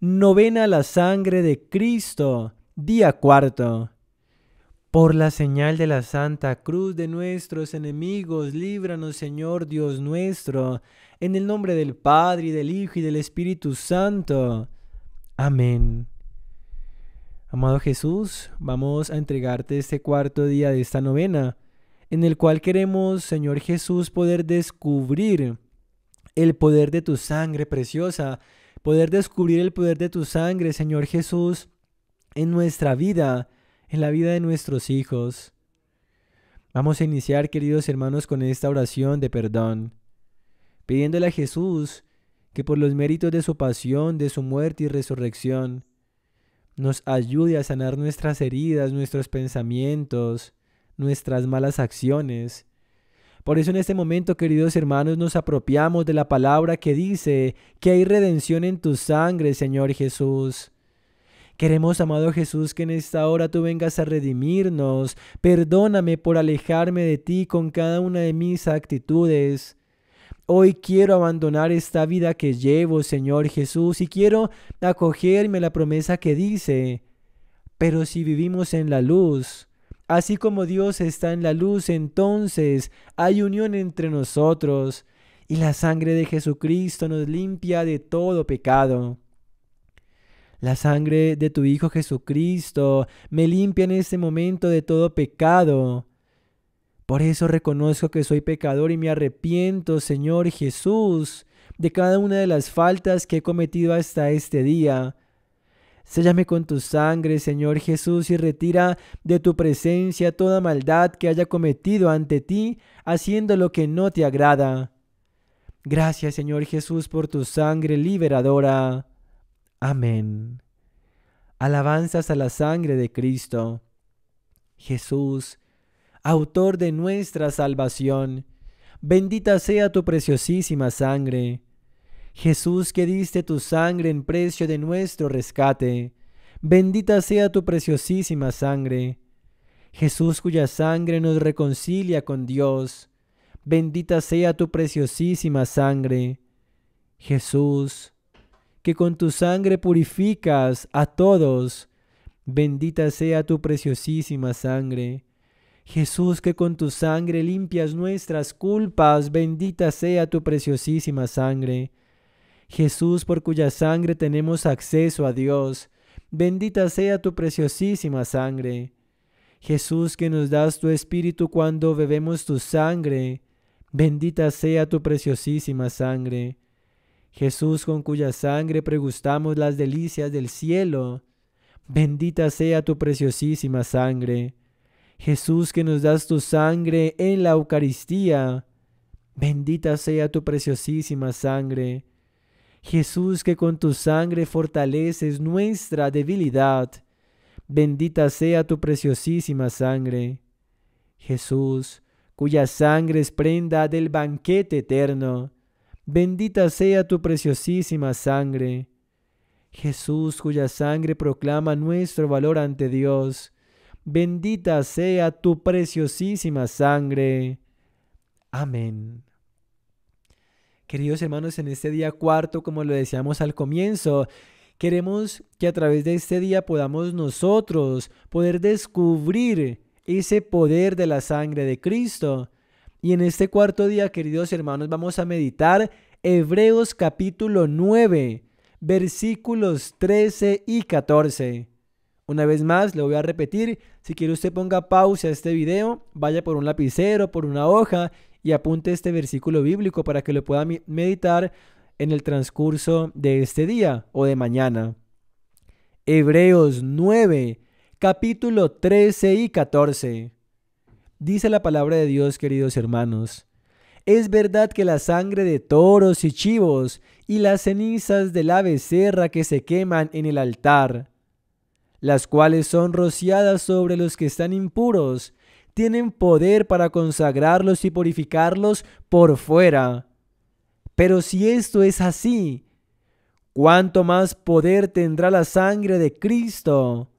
Novena la sangre de Cristo. Día cuarto. Por la señal de la Santa Cruz de nuestros enemigos, líbranos Señor Dios nuestro, en el nombre del Padre y del Hijo y del Espíritu Santo. Amén. Amado Jesús, vamos a entregarte este cuarto día de esta novena, en el cual queremos, Señor Jesús, poder descubrir el poder de tu sangre preciosa poder descubrir el poder de tu sangre, Señor Jesús, en nuestra vida, en la vida de nuestros hijos. Vamos a iniciar, queridos hermanos, con esta oración de perdón, pidiéndole a Jesús que por los méritos de su pasión, de su muerte y resurrección, nos ayude a sanar nuestras heridas, nuestros pensamientos, nuestras malas acciones, por eso en este momento, queridos hermanos, nos apropiamos de la palabra que dice que hay redención en tu sangre, Señor Jesús. Queremos, amado Jesús, que en esta hora tú vengas a redimirnos. Perdóname por alejarme de ti con cada una de mis actitudes. Hoy quiero abandonar esta vida que llevo, Señor Jesús, y quiero acogerme a la promesa que dice, pero si vivimos en la luz, Así como Dios está en la luz, entonces hay unión entre nosotros y la sangre de Jesucristo nos limpia de todo pecado. La sangre de tu Hijo Jesucristo me limpia en este momento de todo pecado. Por eso reconozco que soy pecador y me arrepiento, Señor Jesús, de cada una de las faltas que he cometido hasta este día. Séllame con tu sangre, Señor Jesús, y retira de tu presencia toda maldad que haya cometido ante ti, haciendo lo que no te agrada. Gracias, Señor Jesús, por tu sangre liberadora. Amén. Alabanzas a la sangre de Cristo. Jesús, autor de nuestra salvación, bendita sea tu preciosísima sangre Jesús que diste tu sangre en precio de nuestro rescate, bendita sea tu preciosísima sangre. Jesús cuya sangre nos reconcilia con Dios, bendita sea tu preciosísima sangre. Jesús, que con tu sangre purificas a todos, bendita sea tu preciosísima sangre. Jesús, que con tu sangre limpias nuestras culpas, bendita sea tu preciosísima sangre. Jesús, por cuya sangre tenemos acceso a Dios, bendita sea tu preciosísima sangre. Jesús, que nos das tu espíritu cuando bebemos tu sangre, bendita sea tu preciosísima sangre. Jesús, con cuya sangre pregustamos las delicias del cielo, bendita sea tu preciosísima sangre. Jesús, que nos das tu sangre en la Eucaristía, bendita sea tu preciosísima sangre. Jesús que con tu sangre fortaleces nuestra debilidad, bendita sea tu preciosísima sangre. Jesús, cuya sangre es prenda del banquete eterno, bendita sea tu preciosísima sangre. Jesús, cuya sangre proclama nuestro valor ante Dios, bendita sea tu preciosísima sangre. Amén. Queridos hermanos, en este día cuarto, como lo decíamos al comienzo, queremos que a través de este día podamos nosotros poder descubrir ese poder de la sangre de Cristo. Y en este cuarto día, queridos hermanos, vamos a meditar Hebreos capítulo 9, versículos 13 y 14. Una vez más, lo voy a repetir, si quiere usted ponga pausa a este video, vaya por un lapicero, por una hoja y apunte este versículo bíblico para que lo pueda meditar en el transcurso de este día o de mañana. Hebreos 9, capítulo 13 y 14. Dice la palabra de Dios, queridos hermanos. Es verdad que la sangre de toros y chivos y las cenizas de la becerra que se queman en el altar, las cuales son rociadas sobre los que están impuros, tienen poder para consagrarlos y purificarlos por fuera. Pero si esto es así, ¿cuánto más poder tendrá la sangre de Cristo?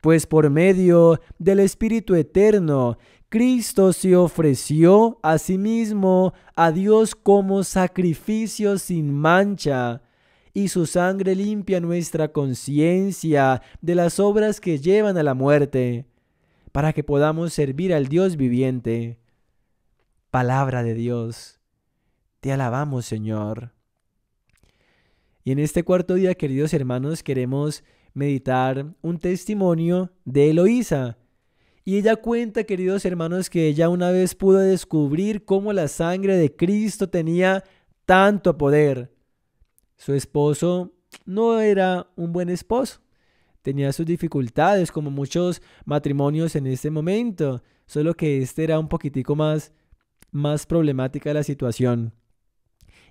Pues por medio del Espíritu Eterno, Cristo se ofreció a sí mismo a Dios como sacrificio sin mancha y su sangre limpia nuestra conciencia de las obras que llevan a la muerte para que podamos servir al Dios viviente. Palabra de Dios, te alabamos Señor. Y en este cuarto día, queridos hermanos, queremos meditar un testimonio de Eloísa. Y ella cuenta, queridos hermanos, que ella una vez pudo descubrir cómo la sangre de Cristo tenía tanto poder. Su esposo no era un buen esposo tenía sus dificultades, como muchos matrimonios en este momento, solo que este era un poquitico más, más problemática la situación.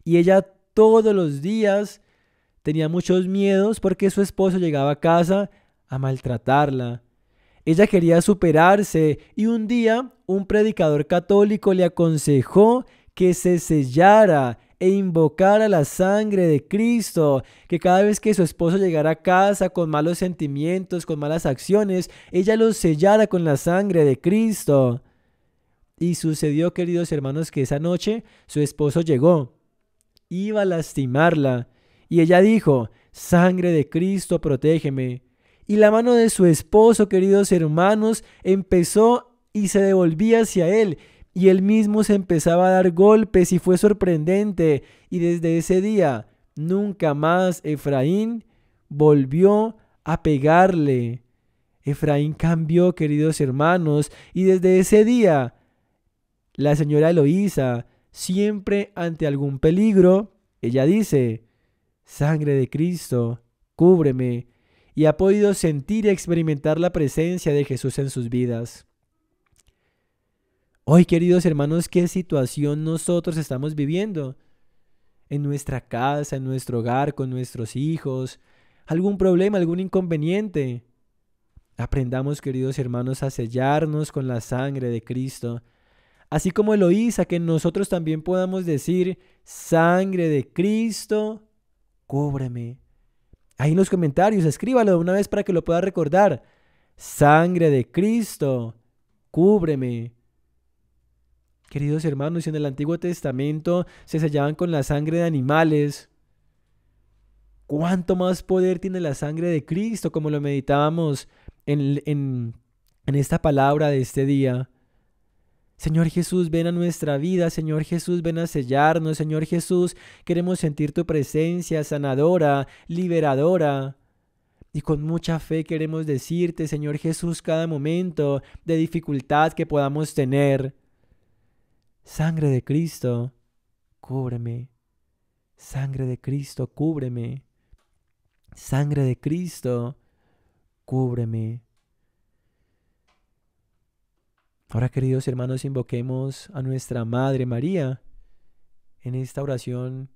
Y ella todos los días tenía muchos miedos porque su esposo llegaba a casa a maltratarla. Ella quería superarse y un día un predicador católico le aconsejó que se sellara e invocar a la sangre de Cristo, que cada vez que su esposo llegara a casa con malos sentimientos, con malas acciones, ella los sellara con la sangre de Cristo. Y sucedió, queridos hermanos, que esa noche su esposo llegó, iba a lastimarla, y ella dijo, sangre de Cristo, protégeme. Y la mano de su esposo, queridos hermanos, empezó y se devolvía hacia él, y él mismo se empezaba a dar golpes y fue sorprendente. Y desde ese día nunca más Efraín volvió a pegarle. Efraín cambió, queridos hermanos, y desde ese día la señora Eloísa, siempre ante algún peligro, ella dice, sangre de Cristo, cúbreme, y ha podido sentir y experimentar la presencia de Jesús en sus vidas. Hoy, queridos hermanos, qué situación nosotros estamos viviendo. En nuestra casa, en nuestro hogar, con nuestros hijos. Algún problema, algún inconveniente. Aprendamos, queridos hermanos, a sellarnos con la sangre de Cristo. Así como lo hizo, que nosotros también podamos decir, sangre de Cristo, cúbreme. Ahí en los comentarios, escríbalo una vez para que lo pueda recordar. Sangre de Cristo, cúbreme. Queridos hermanos, en el Antiguo Testamento se sellaban con la sangre de animales. ¿Cuánto más poder tiene la sangre de Cristo, como lo meditábamos en esta palabra de este día? Señor Jesús, ven a nuestra vida, Señor Jesús, ven a sellarnos, Señor Jesús, queremos sentir tu presencia sanadora, liberadora. Y con mucha fe queremos decirte, Señor Jesús, cada momento de dificultad que podamos tener. Sangre de Cristo, cúbreme. Sangre de Cristo, cúbreme. Sangre de Cristo, cúbreme. Ahora, queridos hermanos, invoquemos a nuestra Madre María en esta oración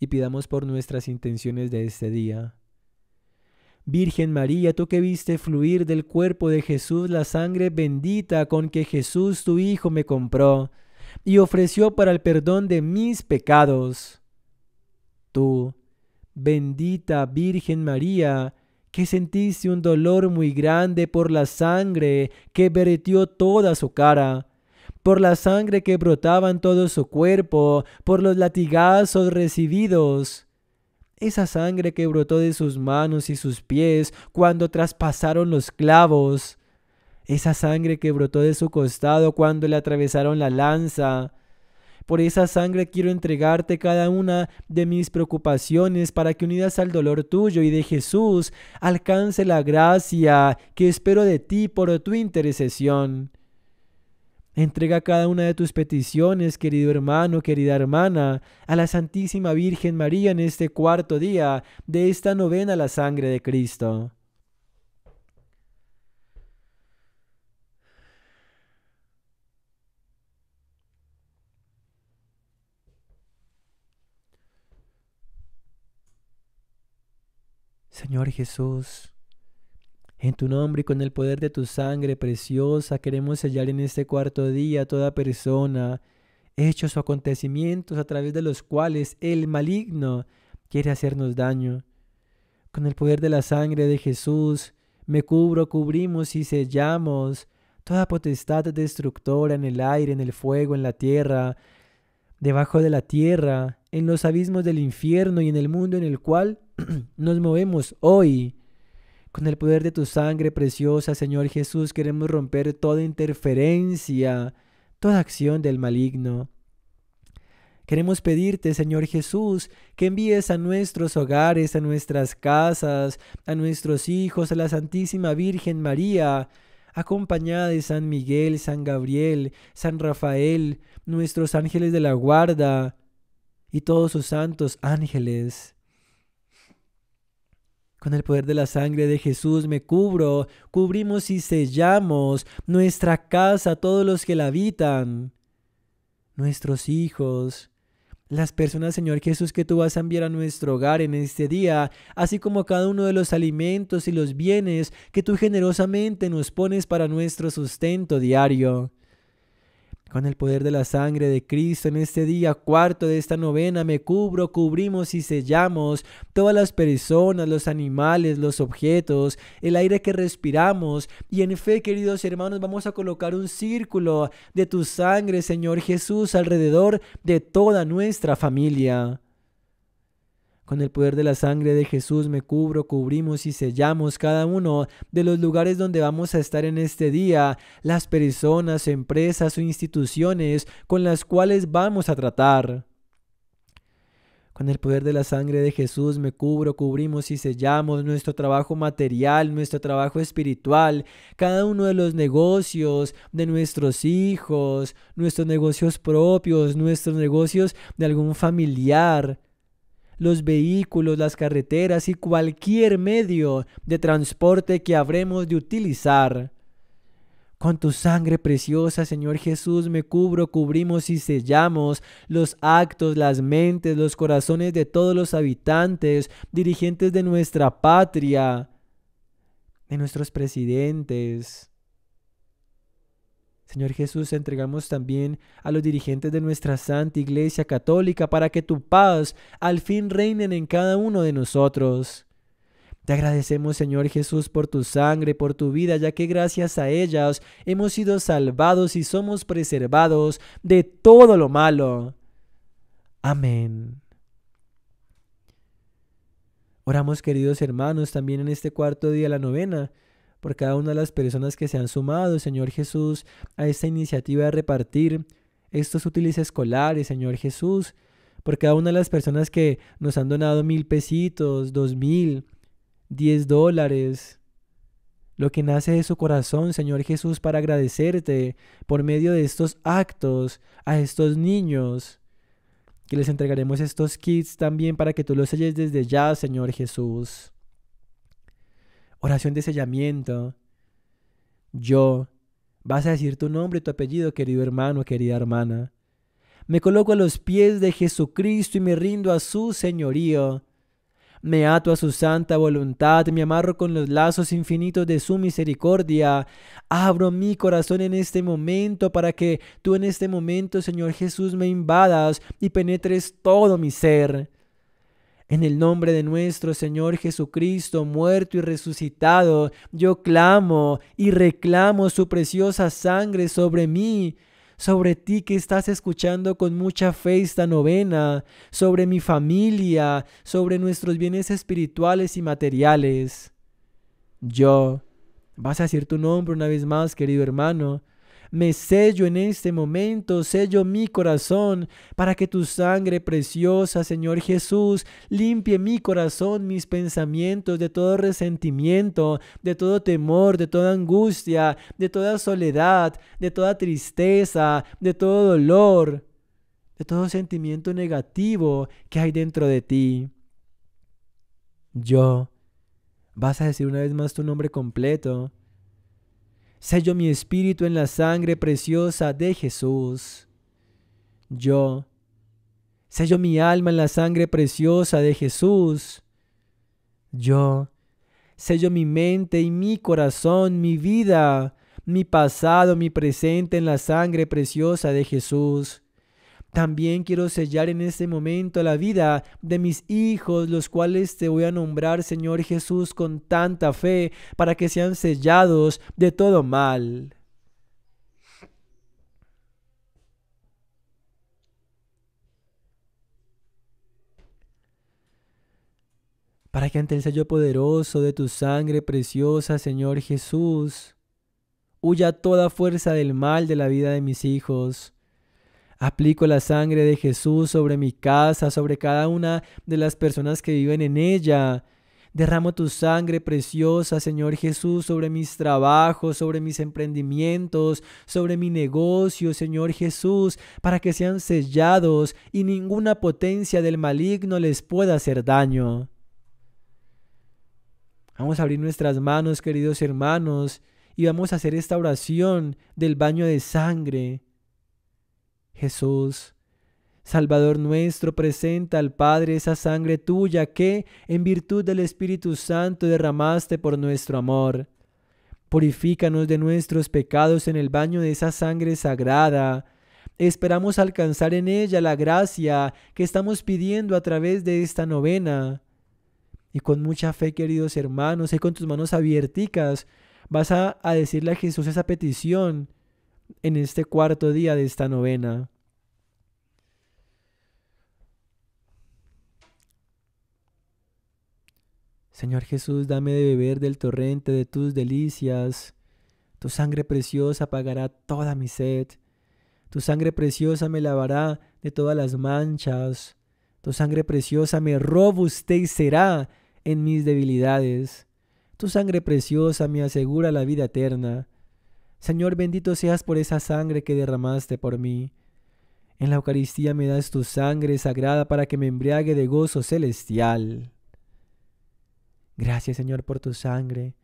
y pidamos por nuestras intenciones de este día. Virgen María, tú que viste fluir del cuerpo de Jesús la sangre bendita con que Jesús tu Hijo me compró, y ofreció para el perdón de mis pecados. Tú, bendita Virgen María, que sentiste un dolor muy grande por la sangre que vertió toda su cara, por la sangre que brotaba en todo su cuerpo, por los latigazos recibidos. Esa sangre que brotó de sus manos y sus pies cuando traspasaron los clavos esa sangre que brotó de su costado cuando le atravesaron la lanza. Por esa sangre quiero entregarte cada una de mis preocupaciones para que unidas al dolor tuyo y de Jesús alcance la gracia que espero de ti por tu intercesión. Entrega cada una de tus peticiones, querido hermano, querida hermana, a la Santísima Virgen María en este cuarto día de esta novena la sangre de Cristo. Señor Jesús. En tu nombre y con el poder de tu sangre preciosa queremos sellar en este cuarto día toda persona, hechos o acontecimientos a través de los cuales el maligno quiere hacernos daño. Con el poder de la sangre de Jesús, me cubro, cubrimos y sellamos toda potestad destructora en el aire, en el fuego, en la tierra, debajo de la tierra, en los abismos del infierno y en el mundo en el cual nos movemos hoy. Con el poder de tu sangre preciosa, Señor Jesús, queremos romper toda interferencia, toda acción del maligno. Queremos pedirte, Señor Jesús, que envíes a nuestros hogares, a nuestras casas, a nuestros hijos, a la Santísima Virgen María, acompañada de San Miguel, San Gabriel, San Rafael, nuestros ángeles de la guarda y todos sus santos ángeles con el poder de la sangre de Jesús me cubro, cubrimos y sellamos nuestra casa, todos los que la habitan, nuestros hijos, las personas, Señor Jesús, que tú vas a enviar a nuestro hogar en este día, así como cada uno de los alimentos y los bienes que tú generosamente nos pones para nuestro sustento diario. Con el poder de la sangre de Cristo en este día cuarto de esta novena me cubro, cubrimos y sellamos todas las personas, los animales, los objetos, el aire que respiramos. Y en fe, queridos hermanos, vamos a colocar un círculo de tu sangre, Señor Jesús, alrededor de toda nuestra familia. Con el poder de la sangre de Jesús me cubro, cubrimos y sellamos cada uno de los lugares donde vamos a estar en este día, las personas, empresas o instituciones con las cuales vamos a tratar. Con el poder de la sangre de Jesús me cubro, cubrimos y sellamos nuestro trabajo material, nuestro trabajo espiritual, cada uno de los negocios de nuestros hijos, nuestros negocios propios, nuestros negocios de algún familiar, los vehículos, las carreteras y cualquier medio de transporte que habremos de utilizar. Con tu sangre preciosa, Señor Jesús, me cubro, cubrimos y sellamos los actos, las mentes, los corazones de todos los habitantes, dirigentes de nuestra patria, de nuestros presidentes, Señor Jesús, entregamos también a los dirigentes de nuestra Santa Iglesia Católica para que tu paz al fin reinen en cada uno de nosotros. Te agradecemos, Señor Jesús, por tu sangre, por tu vida, ya que gracias a ellas hemos sido salvados y somos preservados de todo lo malo. Amén. Oramos, queridos hermanos, también en este cuarto día de la novena por cada una de las personas que se han sumado, Señor Jesús, a esta iniciativa de repartir estos útiles escolares, Señor Jesús, por cada una de las personas que nos han donado mil pesitos, dos mil, diez dólares, lo que nace de su corazón, Señor Jesús, para agradecerte por medio de estos actos a estos niños, que les entregaremos estos kits también para que tú los selles desde ya, Señor Jesús oración de sellamiento. Yo, vas a decir tu nombre y tu apellido, querido hermano, querida hermana. Me coloco a los pies de Jesucristo y me rindo a su señorío. Me ato a su santa voluntad, me amarro con los lazos infinitos de su misericordia. Abro mi corazón en este momento para que tú en este momento, Señor Jesús, me invadas y penetres todo mi ser. En el nombre de nuestro Señor Jesucristo, muerto y resucitado, yo clamo y reclamo su preciosa sangre sobre mí, sobre ti que estás escuchando con mucha fe esta novena, sobre mi familia, sobre nuestros bienes espirituales y materiales. Yo. Vas a decir tu nombre una vez más, querido hermano. Me sello en este momento, sello mi corazón, para que tu sangre preciosa, Señor Jesús, limpie mi corazón, mis pensamientos de todo resentimiento, de todo temor, de toda angustia, de toda soledad, de toda tristeza, de todo dolor, de todo sentimiento negativo que hay dentro de ti. Yo. Vas a decir una vez más tu nombre completo. Sello mi espíritu en la sangre preciosa de Jesús. Yo. Sello mi alma en la sangre preciosa de Jesús. Yo. Sello mi mente y mi corazón, mi vida, mi pasado, mi presente en la sangre preciosa de Jesús. También quiero sellar en este momento la vida de mis hijos, los cuales te voy a nombrar, Señor Jesús, con tanta fe, para que sean sellados de todo mal. para que ante el sello poderoso de tu sangre preciosa, Señor Jesús, huya toda fuerza del mal de la vida de mis hijos. Aplico la sangre de Jesús sobre mi casa, sobre cada una de las personas que viven en ella. Derramo tu sangre preciosa, Señor Jesús, sobre mis trabajos, sobre mis emprendimientos, sobre mi negocio, Señor Jesús, para que sean sellados y ninguna potencia del maligno les pueda hacer daño. Vamos a abrir nuestras manos, queridos hermanos, y vamos a hacer esta oración del baño de sangre. Jesús, Salvador nuestro, presenta al Padre esa sangre tuya que, en virtud del Espíritu Santo, derramaste por nuestro amor. Purifícanos de nuestros pecados en el baño de esa sangre sagrada. Esperamos alcanzar en ella la gracia que estamos pidiendo a través de esta novena. Y con mucha fe, queridos hermanos, y con tus manos abierticas, vas a, a decirle a Jesús esa petición en este cuarto día de esta novena. Señor Jesús, dame de beber del torrente de tus delicias. Tu sangre preciosa apagará toda mi sed. Tu sangre preciosa me lavará de todas las manchas. Tu sangre preciosa me robustecerá en mis debilidades. Tu sangre preciosa me asegura la vida eterna. Señor, bendito seas por esa sangre que derramaste por mí. En la Eucaristía me das tu sangre sagrada para que me embriague de gozo celestial. Gracias Señor por tu sangre.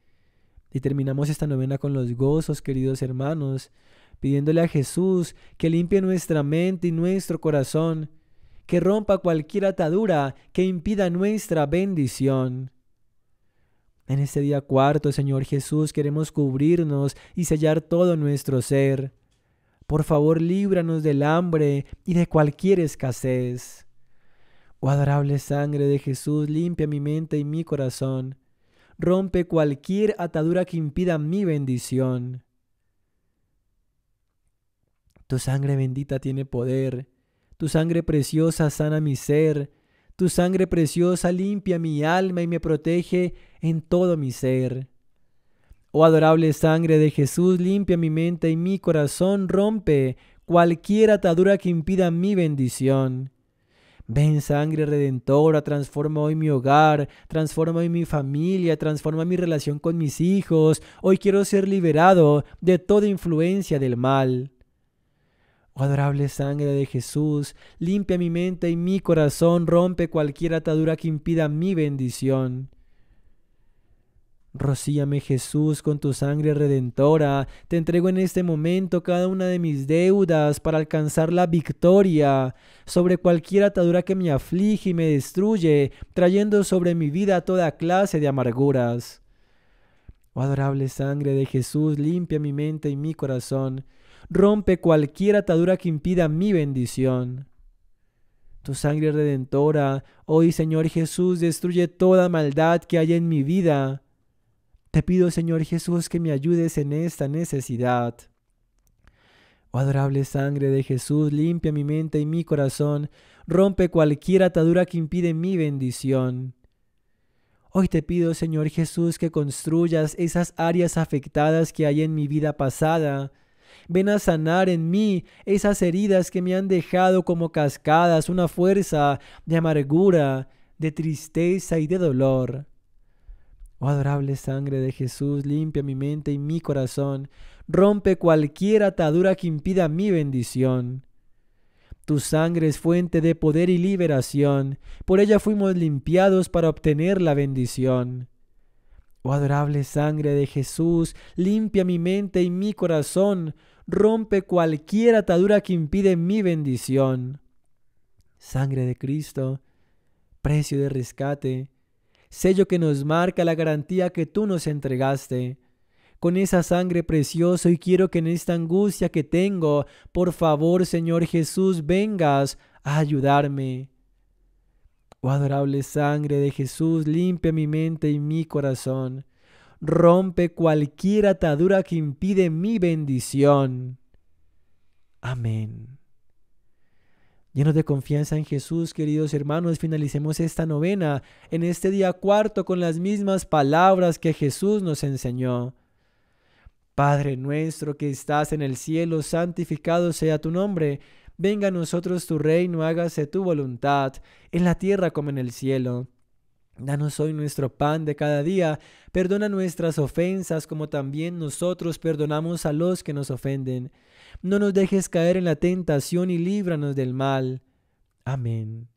Y terminamos esta novena con los gozos, queridos hermanos, pidiéndole a Jesús que limpie nuestra mente y nuestro corazón, que rompa cualquier atadura que impida nuestra bendición. En este día cuarto, Señor Jesús, queremos cubrirnos y sellar todo nuestro ser. Por favor, líbranos del hambre y de cualquier escasez. Oh adorable sangre de Jesús, limpia mi mente y mi corazón. Rompe cualquier atadura que impida mi bendición. Tu sangre bendita tiene poder. Tu sangre preciosa sana mi ser tu sangre preciosa limpia mi alma y me protege en todo mi ser. Oh adorable sangre de Jesús, limpia mi mente y mi corazón, rompe cualquier atadura que impida mi bendición. Ven sangre redentora, transforma hoy mi hogar, transforma hoy mi familia, transforma mi relación con mis hijos. Hoy quiero ser liberado de toda influencia del mal. Oh adorable sangre de Jesús, limpia mi mente y mi corazón, rompe cualquier atadura que impida mi bendición. Rocíame Jesús con tu sangre redentora, te entrego en este momento cada una de mis deudas para alcanzar la victoria sobre cualquier atadura que me aflige y me destruye, trayendo sobre mi vida toda clase de amarguras. Oh adorable sangre de Jesús, limpia mi mente y mi corazón, Rompe cualquier atadura que impida mi bendición. Tu sangre redentora, hoy Señor Jesús, destruye toda maldad que hay en mi vida. Te pido, Señor Jesús, que me ayudes en esta necesidad. Oh adorable sangre de Jesús, limpia mi mente y mi corazón, rompe cualquier atadura que impide mi bendición. Hoy te pido, Señor Jesús, que construyas esas áreas afectadas que hay en mi vida pasada, Ven a sanar en mí esas heridas que me han dejado como cascadas una fuerza de amargura, de tristeza y de dolor. Oh adorable sangre de Jesús, limpia mi mente y mi corazón, rompe cualquier atadura que impida mi bendición. Tu sangre es fuente de poder y liberación, por ella fuimos limpiados para obtener la bendición. Oh adorable sangre de Jesús, limpia mi mente y mi corazón, rompe cualquier atadura que impide mi bendición. Sangre de Cristo, precio de rescate, sello que nos marca la garantía que tú nos entregaste. Con esa sangre preciosa y quiero que en esta angustia que tengo, por favor, Señor Jesús, vengas a ayudarme. Oh adorable sangre de Jesús, limpia mi mente y mi corazón rompe cualquier atadura que impide mi bendición. Amén. lleno de confianza en Jesús, queridos hermanos, finalicemos esta novena en este día cuarto con las mismas palabras que Jesús nos enseñó. Padre nuestro que estás en el cielo, santificado sea tu nombre. Venga a nosotros tu reino, hágase tu voluntad, en la tierra como en el cielo. Danos hoy nuestro pan de cada día, perdona nuestras ofensas como también nosotros perdonamos a los que nos ofenden. No nos dejes caer en la tentación y líbranos del mal. Amén.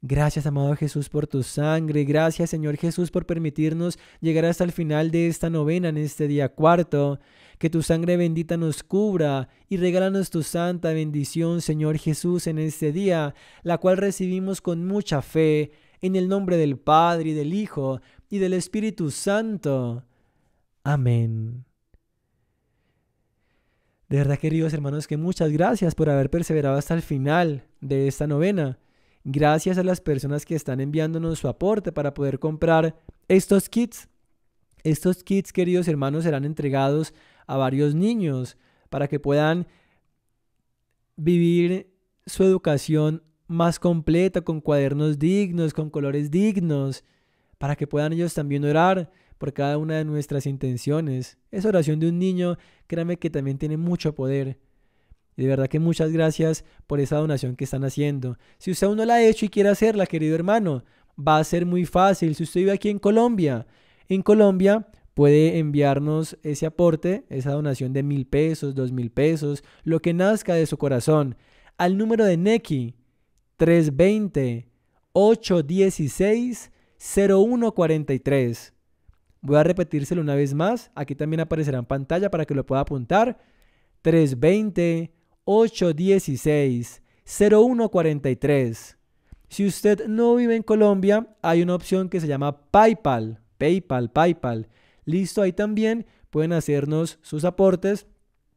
Gracias, amado Jesús, por tu sangre. Gracias, Señor Jesús, por permitirnos llegar hasta el final de esta novena en este día cuarto. Que tu sangre bendita nos cubra y regálanos tu santa bendición, Señor Jesús, en este día, la cual recibimos con mucha fe en el nombre del Padre, y del Hijo, y del Espíritu Santo. Amén. De verdad, queridos hermanos, que muchas gracias por haber perseverado hasta el final de esta novena. Gracias a las personas que están enviándonos su aporte para poder comprar estos kits. Estos kits, queridos hermanos, serán entregados a varios niños para que puedan vivir su educación más completa, con cuadernos dignos, con colores dignos, para que puedan ellos también orar por cada una de nuestras intenciones. Esa oración de un niño, créanme que también tiene mucho poder. de verdad que muchas gracias por esa donación que están haciendo. Si usted aún no la ha hecho y quiere hacerla, querido hermano, va a ser muy fácil. Si usted vive aquí en Colombia, en Colombia puede enviarnos ese aporte, esa donación de mil pesos, dos mil pesos, lo que nazca de su corazón, al número de Neki 320 816 0143. Voy a repetírselo una vez más. Aquí también aparecerá en pantalla para que lo pueda apuntar. 320 816 0143. Si usted no vive en Colombia, hay una opción que se llama PayPal. PayPal, PayPal. Listo, ahí también pueden hacernos sus aportes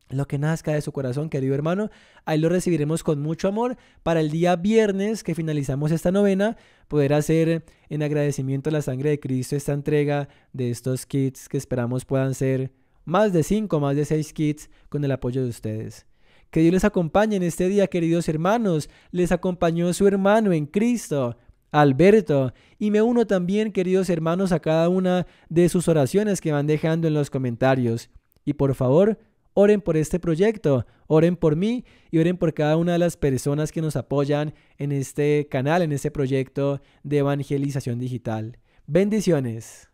lo que nazca de su corazón, querido hermano. Ahí lo recibiremos con mucho amor para el día viernes que finalizamos esta novena, poder hacer en agradecimiento a la sangre de Cristo esta entrega de estos kits que esperamos puedan ser más de cinco, más de seis kits con el apoyo de ustedes. Que Dios les acompañe en este día, queridos hermanos. Les acompañó su hermano en Cristo, Alberto. Y me uno también, queridos hermanos, a cada una de sus oraciones que van dejando en los comentarios. Y por favor, Oren por este proyecto, oren por mí y oren por cada una de las personas que nos apoyan en este canal, en este proyecto de evangelización digital. Bendiciones.